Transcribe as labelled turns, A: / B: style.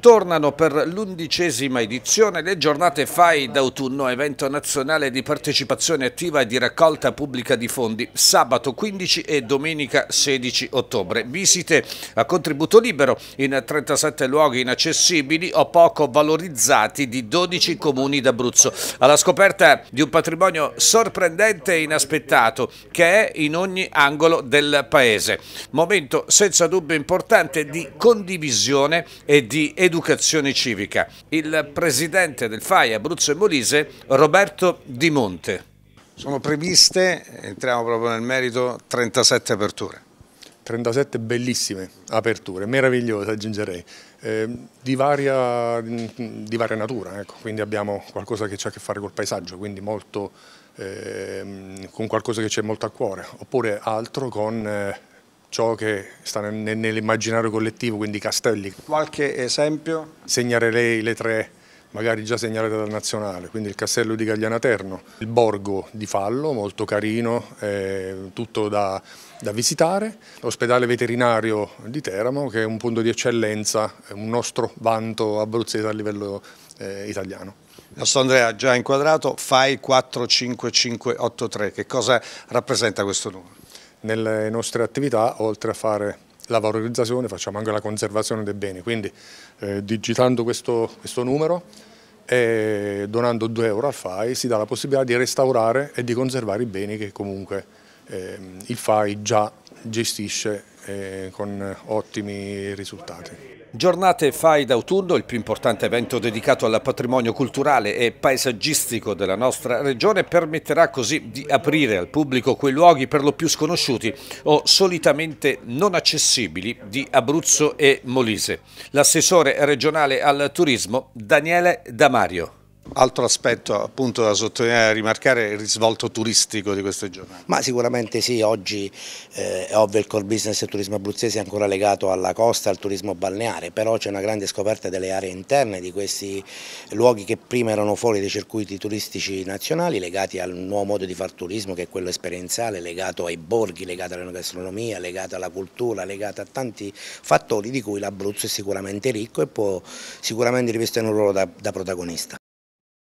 A: Tornano per l'undicesima edizione le giornate FAI d'autunno, evento nazionale di partecipazione attiva e di raccolta pubblica di fondi, sabato 15 e domenica 16 ottobre. Visite a contributo libero in 37 luoghi inaccessibili o poco valorizzati di 12 comuni d'Abruzzo, alla scoperta di un patrimonio sorprendente e inaspettato che è in ogni angolo del paese. Momento senza dubbio importante di condivisione e di educazione civica. Il presidente del FAI Abruzzo e Molise,
B: Roberto Di Monte. Sono previste, entriamo proprio nel merito, 37 aperture. 37 bellissime aperture, meravigliose aggiungerei, eh, di, varia, di, varia, natura, ecco. quindi abbiamo qualcosa che ha a che fare col paesaggio, quindi molto, eh, con qualcosa che c'è molto a cuore, oppure altro con eh, ciò che sta nell'immaginario collettivo, quindi i castelli. Qualche esempio? Segnalerei le tre magari già segnalate dal nazionale, quindi il castello di Gaglianaterno, il borgo di Fallo, molto carino, eh, tutto da, da visitare, l'ospedale veterinario di Teramo che è un punto di eccellenza, un nostro vanto abruzzese a livello eh, italiano. nostro Andrea già inquadrato FAI 45583, che cosa rappresenta questo numero? nelle nostre attività, oltre a fare la valorizzazione, facciamo anche la conservazione dei beni, quindi eh, digitando questo, questo numero e donando 2 euro al FAI si dà la possibilità di restaurare e di conservare i beni che comunque Ehm, il FAI già gestisce eh, con ottimi risultati. Giornate
A: FAI d'autunno, il più importante evento dedicato al patrimonio culturale e paesaggistico della nostra regione, permetterà così di aprire al pubblico quei luoghi per lo più sconosciuti o solitamente non accessibili di Abruzzo e Molise. L'assessore regionale al turismo Daniele Damario. Altro aspetto appunto da sottolineare e rimarcare è il risvolto turistico di queste giornate.
C: Ma sicuramente sì, oggi eh, è ovvio il core business del turismo abruzzese è ancora legato alla costa, al turismo balneare, però c'è una grande scoperta delle aree interne di questi luoghi che prima erano fuori dai circuiti turistici nazionali, legati al nuovo modo di far turismo che è quello esperienziale, legato ai borghi, legato alla gastronomia, legato alla cultura, legato a tanti fattori di cui l'Abruzzo è sicuramente ricco e può sicuramente rivestire un ruolo da, da protagonista.